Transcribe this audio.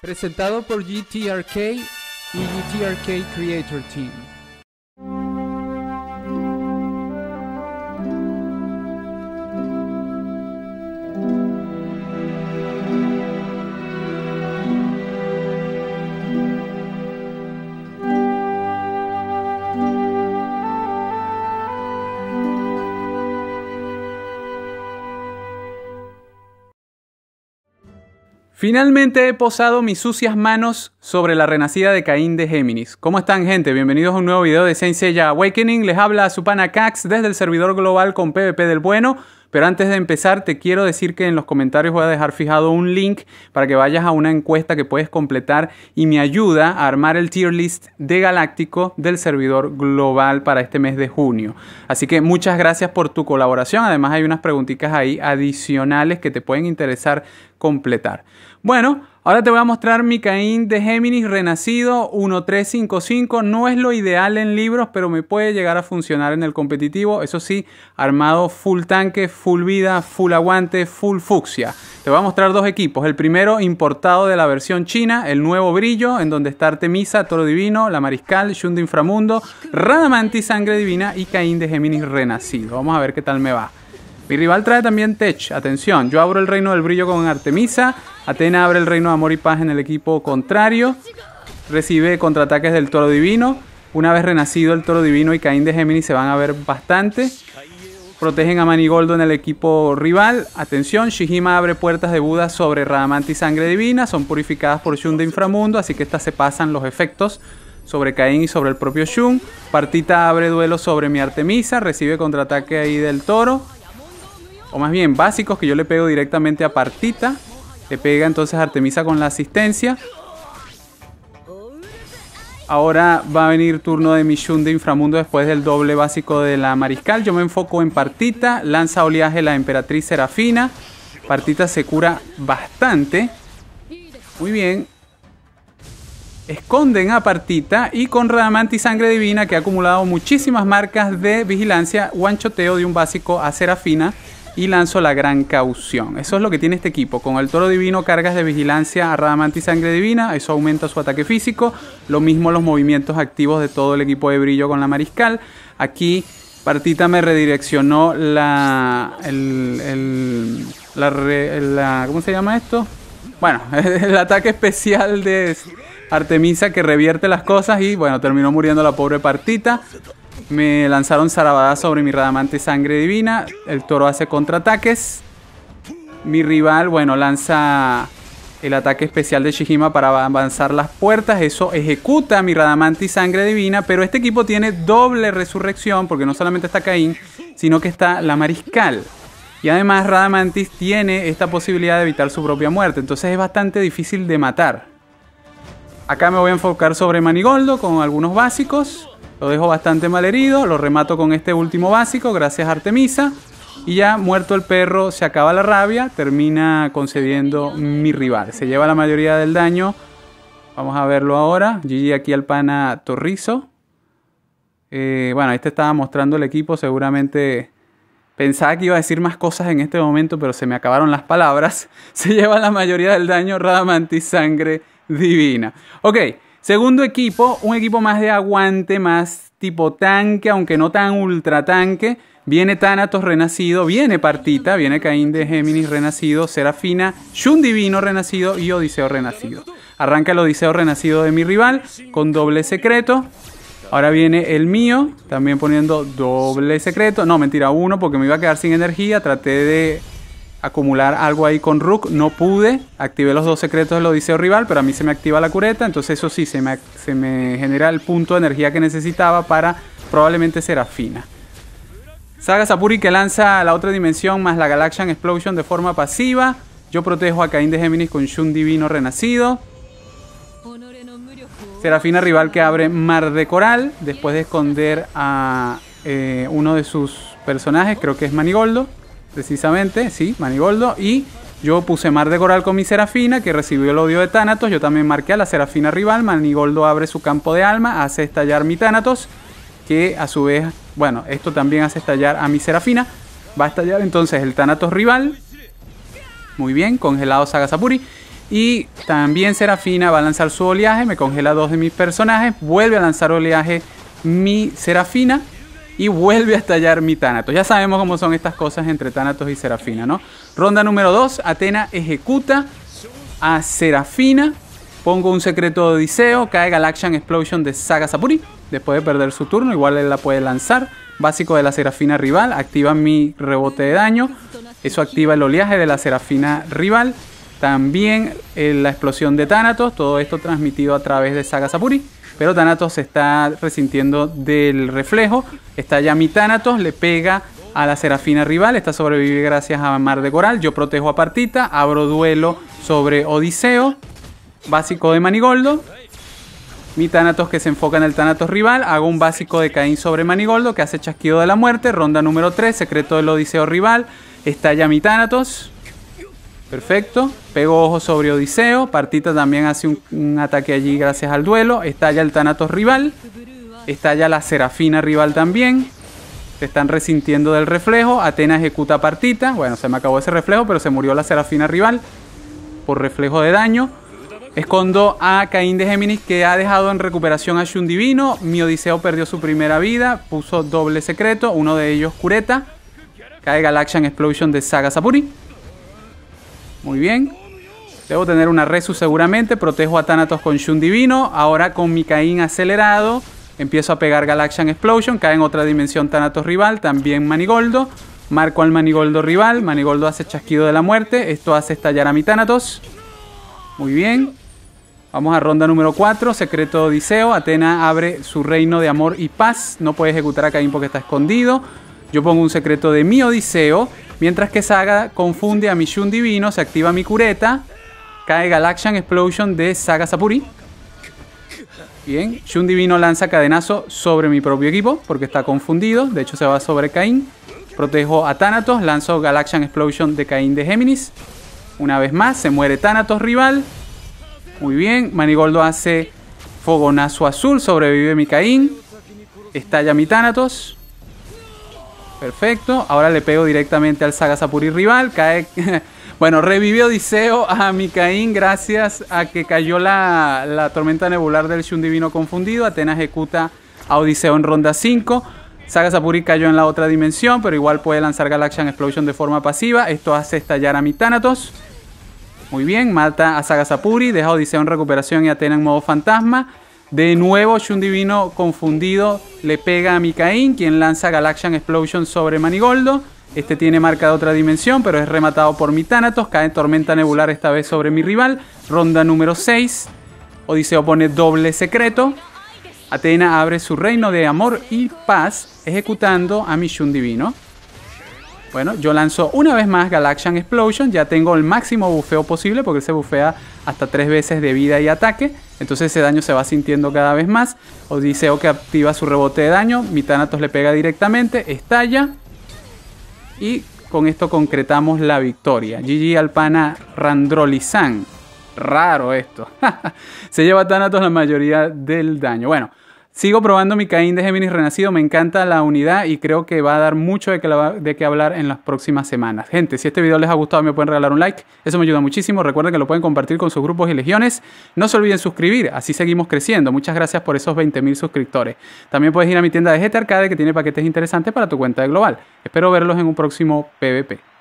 Presentado por GTRK y GTRK Creator Team. Finalmente he posado mis sucias manos sobre la renacida de Caín de Géminis. ¿Cómo están gente? Bienvenidos a un nuevo video de Saint Ya Awakening. Les habla a su Cax desde el servidor global con PvP del Bueno. Pero antes de empezar te quiero decir que en los comentarios voy a dejar fijado un link para que vayas a una encuesta que puedes completar y me ayuda a armar el tier list de Galáctico del servidor global para este mes de junio. Así que muchas gracias por tu colaboración. Además hay unas preguntitas ahí adicionales que te pueden interesar completar. Bueno, ahora te voy a mostrar mi Caín de Géminis renacido 1355. No es lo ideal en libros, pero me puede llegar a funcionar en el competitivo. Eso sí, armado full tanque, full vida, full aguante, full fucsia. Te voy a mostrar dos equipos. El primero importado de la versión china, el nuevo brillo, en donde está Artemisa, Toro Divino, La Mariscal, Shun de Inframundo, Radamanti, Sangre Divina y Caín de Géminis renacido. Vamos a ver qué tal me va. Mi rival trae también Tech. Atención, yo abro el reino del brillo con Artemisa. Atena abre el reino de amor y paz en el equipo contrario. Recibe contraataques del toro divino. Una vez renacido el toro divino y Caín de Géminis se van a ver bastante. Protegen a Manigoldo en el equipo rival. Atención, Shihima abre puertas de Buda sobre Radamante y Sangre Divina. Son purificadas por Shun de Inframundo, así que estas se pasan los efectos sobre Caín y sobre el propio Shun. Partita abre duelo sobre mi Artemisa. Recibe contraataque ahí del toro o más bien básicos que yo le pego directamente a Partita. Le pega entonces Artemisa con la asistencia. Ahora va a venir turno de Mishun de Inframundo después del doble básico de la Mariscal. Yo me enfoco en Partita. Lanza oleaje la Emperatriz Serafina. Partita se cura bastante. Muy bien. Esconden a Partita y con Radamante y Sangre Divina que ha acumulado muchísimas marcas de vigilancia, guanchoteo de un básico a Serafina y lanzo la gran caución. Eso es lo que tiene este equipo. Con el toro divino cargas de vigilancia a sangre divina, eso aumenta su ataque físico. Lo mismo los movimientos activos de todo el equipo de brillo con la mariscal. Aquí Partita me redireccionó la, la ¿Cómo se llama esto? Bueno, el ataque especial de Artemisa que revierte las cosas y bueno, terminó muriendo la pobre Partita. Me lanzaron zarabadas sobre mi radamante sangre divina. El toro hace contraataques. Mi rival, bueno, lanza el ataque especial de Shijima para avanzar las puertas. Eso ejecuta mi Radamante Sangre Divina. Pero este equipo tiene doble resurrección porque no solamente está Caín, sino que está la Mariscal. Y además Radamantis tiene esta posibilidad de evitar su propia muerte. Entonces es bastante difícil de matar. Acá me voy a enfocar sobre Manigoldo con algunos básicos. Lo dejo bastante mal herido, lo remato con este último básico, gracias Artemisa. Y ya muerto el perro, se acaba la rabia, termina concediendo mi rival. Se lleva la mayoría del daño. Vamos a verlo ahora. GG aquí al pana Torrizo. Eh, bueno, este estaba mostrando el equipo, seguramente pensaba que iba a decir más cosas en este momento, pero se me acabaron las palabras. Se lleva la mayoría del daño Radamantis Sangre Divina. Ok. Segundo equipo, un equipo más de aguante, más tipo tanque, aunque no tan ultra tanque. Viene Thanatos renacido, viene Partita, viene Caín de Géminis renacido, Serafina, Shun Divino renacido y Odiseo renacido. Arranca el Odiseo renacido de mi rival con doble secreto. Ahora viene el mío, también poniendo doble secreto. No, mentira, uno porque me iba a quedar sin energía. Traté de acumular algo ahí con Rook. No pude. Activé los dos secretos del Odiseo rival, pero a mí se me activa la cureta. Entonces eso sí, se me, se me genera el punto de energía que necesitaba para probablemente Serafina. Saga Sapuri que lanza la otra dimensión más la Galaxian Explosion de forma pasiva. Yo protejo a Caín de Géminis con Shun Divino Renacido. Serafina rival que abre Mar de Coral después de esconder a eh, uno de sus personajes, creo que es Manigoldo precisamente, sí, Manigoldo, y yo puse Mar de Coral con mi Serafina, que recibió el odio de Thanatos, yo también marqué a la Serafina rival, Manigoldo abre su campo de alma, hace estallar mi Thanatos, que a su vez, bueno, esto también hace estallar a mi Serafina, va a estallar entonces el Thanatos rival, muy bien, congelado Sagasapuri, y también Serafina va a lanzar su oleaje, me congela dos de mis personajes, vuelve a lanzar oleaje mi Serafina, y vuelve a estallar mi Tánatos. Ya sabemos cómo son estas cosas entre Tánatos y Serafina, ¿no? Ronda número 2, Atena ejecuta a Serafina. Pongo un secreto de Odiseo, cae Galaxian Explosion de Saga Sapuri. Después de perder su turno, igual él la puede lanzar. Básico de la Serafina rival, activa mi rebote de daño. Eso activa el oleaje de la Serafina rival. También eh, la explosión de Thanatos, todo esto transmitido a través de Saga Sapuri. Pero Thanatos se está resintiendo del reflejo. Está ya mi Thanatos, le pega a la Serafina rival. Está sobrevive gracias a Mar de Coral. Yo protejo a Partita, abro duelo sobre Odiseo. Básico de Manigoldo. Mi Thanatos que se enfoca en el Thanatos rival. Hago un básico de Caín sobre Manigoldo que hace chasquido de la muerte. Ronda número 3, secreto del Odiseo rival. Está ya mi Thanatos. Perfecto. Pego ojo sobre Odiseo. Partita también hace un, ataque allí gracias al duelo. Estalla el Thanatos rival. Estalla la Serafina rival también. Se están resintiendo del reflejo. Atena ejecuta partita. Bueno, se me acabó ese reflejo, pero se murió la Serafina rival. Por reflejo de daño. Escondo a Caín de Géminis que ha dejado en recuperación a Shun Divino. Mi Odiseo perdió su primera vida. Puso doble secreto. Uno de ellos Cureta. Cae Galaxian Explosion de Saga Sapuri. Muy bien. Debo tener una Resu seguramente. Protejo a Thanatos con Shun Divino. Ahora con mi Caín acelerado. Empiezo a pegar Galaxian Explosion. Cae en otra dimensión Thanatos rival. También Manigoldo. Marco al Manigoldo rival. Manigoldo hace chasquido de la muerte. Esto hace estallar a mi Thanatos. Muy bien. Vamos a ronda número 4. Secreto Odiseo. Atena abre su reino de amor y paz. No puede ejecutar a Caín porque está escondido. Yo pongo un secreto de mi Odiseo. Mientras que Saga confunde a mi Shun Divino, se activa mi cureta. Cae Galaxian Explosion de Saga Sapuri. Bien, Shun Divino lanza cadenazo sobre mi propio equipo porque está confundido. De hecho, se va sobre Caín. Protejo a Thanatos, lanzo Galaxian Explosion de Caín de Géminis. Una vez más, se muere Thanatos rival. Muy bien, Manigoldo hace fogonazo azul, sobrevive mi Caín. Estalla mi Thanatos. Perfecto. Ahora le pego directamente al Saga Sapuri rival. Cae. bueno, revive Odiseo a Micaín gracias a que cayó la, tormenta nebular del Shun Divino Confundido. Atena ejecuta a Odiseo en ronda 5. Saga cayó en la otra dimensión, pero igual puede lanzar Galaxian Explosion de forma pasiva. Esto hace estallar a mi Muy bien, mata a Saga deja a Odiseo en recuperación y Atena en modo fantasma. De nuevo, Shun Divino confundido le pega a Mikaín, quien lanza Galaxian Explosion sobre Manigoldo. Este tiene marca de otra dimensión, pero es rematado por mi Thanatos. Cae Tormenta Nebular esta vez sobre mi rival. Ronda número 6. Odiseo pone doble secreto. Atena abre su reino de amor y paz, ejecutando a mi Shun Divino. Bueno, yo lanzo una vez más Galaxian Explosion. Ya tengo el máximo bufeo posible porque se bufea hasta tres veces de vida y ataque. Entonces ese daño se va sintiendo cada vez más. Odiseo que activa su rebote de daño. Mi Thanatos le pega directamente. Estalla. Y con esto concretamos la victoria. GG Alpana Randrolizan. Raro esto. se lleva Tanatos Thanatos la mayoría del daño. Bueno. Sigo probando mi Caín de Géminis Renacido, me encanta la unidad y creo que va a dar mucho de qué hablar en las próximas semanas. Gente, si este video les ha gustado me pueden regalar un like, eso me ayuda muchísimo. Recuerden que lo pueden compartir con sus grupos y legiones. No se olviden suscribir, así seguimos creciendo. Muchas gracias por esos 20.000 suscriptores. También puedes ir a mi tienda de GT Arcade que tiene paquetes interesantes para tu cuenta de Global. Espero verlos en un próximo PvP.